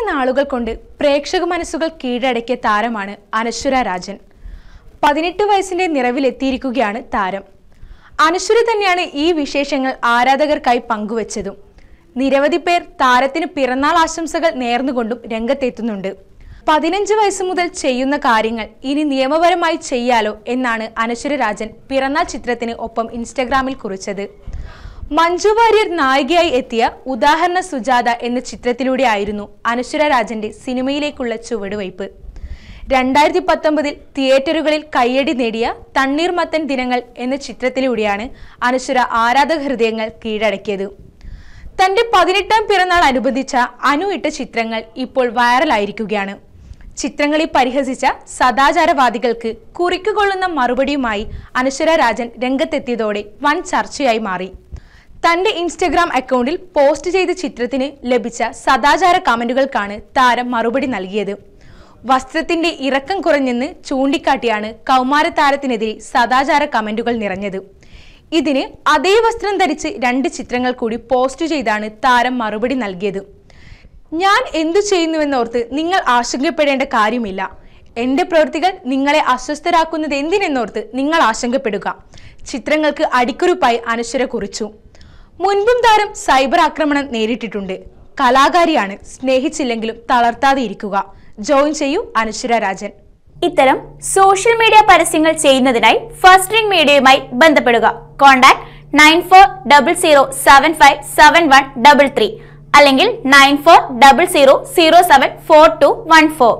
ഏതാനും നാളുകൾ കൊണ്ട് പ്രേക്ഷക മനസ്സുകൾ കീഴടക്കിയ താരമാണ് അനശ്വര രാജൻ പതിനെട്ട് വയസ്സിന്റെ നിറവിലെത്തിയിരിക്കുകയാണ് താരം അനശ്വര തന്നെയാണ് ഈ വിശേഷങ്ങൾ ആരാധകർക്കായി പങ്കുവച്ചതും നിരവധി പേർ താരത്തിന് പിറന്നാൾ ആശംസകൾ നേർന്നുകൊണ്ടും രംഗത്തെത്തുന്നുണ്ട് പതിനഞ്ച് വയസ്സ് മുതൽ ചെയ്യുന്ന കാര്യങ്ങൾ ഇനി നിയമപരമായി ചെയ്യാലോ എന്നാണ് അനശ്വര രാജൻ പിറന്നാൾ ചിത്രത്തിന് ഒപ്പം ഇൻസ്റ്റഗ്രാമിൽ കുറിച്ചത് മഞ്ജു വാര്യർ നായികയായി എത്തിയ ഉദാഹരണ സുജാത എന്ന ചിത്രത്തിലൂടെ ആയിരുന്നു അനശ്വര രാജന്റെ സിനിമയിലേക്കുള്ള ചുവടുവയ്പ് രണ്ടായിരത്തി പത്തൊമ്പതിൽ തിയേറ്ററുകളിൽ കയ്യടി നേടിയ തണ്ണീർമത്തൻ ദിനങ്ങൾ എന്ന ചിത്രത്തിലൂടെയാണ് അനശ്വര ആരാധക ഹൃദയങ്ങൾ കീഴടക്കിയത് തന്റെ പതിനെട്ടാം പിറന്നാൾ അനുബന്ധിച്ച അനു ഇട്ട ചിത്രങ്ങൾ ഇപ്പോൾ വൈറലായിരിക്കുകയാണ് ചിത്രങ്ങളെ പരിഹസിച്ച സദാചാരവാദികൾക്ക് കുറിക്കുകൊള്ളുന്ന മറുപടിയുമായി അനശ്വര രാജൻ രംഗത്തെത്തിയതോടെ വൻ ചർച്ചയായി മാറി തന്റെ ഇൻസ്റ്റഗ്രാം അക്കൗണ്ടിൽ പോസ്റ്റ് ചെയ്ത ചിത്രത്തിന് ലഭിച്ച സദാചാര കമന്റുകൾക്കാണ് താരം മറുപടി നൽകിയത് വസ്ത്രത്തിന്റെ ഇറക്കം കുറഞ്ഞെന്ന് ചൂണ്ടിക്കാട്ടിയാണ് കൗമാര താരത്തിനെതിരെ സദാചാര കമന്റുകൾ നിറഞ്ഞത് ഇതിന് അതേ വസ്ത്രം ധരിച്ച് രണ്ട് ചിത്രങ്ങൾ കൂടി പോസ്റ്റ് ചെയ്താണ് താരം മറുപടി നൽകിയത് ഞാൻ എന്തു ചെയ്യുന്നുവെന്നോർത്ത് നിങ്ങൾ ആശങ്കപ്പെടേണ്ട കാര്യമില്ല എൻ്റെ പ്രവൃത്തികൾ നിങ്ങളെ അസ്വസ്ഥരാക്കുന്നത് എന്തിനെന്നോർത്ത് നിങ്ങൾ ആശങ്കപ്പെടുക ചിത്രങ്ങൾക്ക് അടിക്കുറിപ്പായി അനശ്വര കുറിച്ചു മുൻപും താരം സൈബർ ആക്രമണം നേരിട്ടിട്ടുണ്ട് കലാകാരിയാണ് സ്നേഹിച്ചില്ലെങ്കിലും തളർത്താതെ ഇരിക്കുക ജോയിൻ ചെയ്യൂ അനശ്വര രാജൻ ഇത്തരം സോഷ്യൽ മീഡിയ പരസ്യങ്ങൾ ചെയ്യുന്നതിനായി ഫസ്റ്റ് റിംഗ് മീഡിയയുമായി ബന്ധപ്പെടുക contact nine four double zero seven five seven one double three അല്ലെങ്കിൽ nine four double zero zero seven four two one four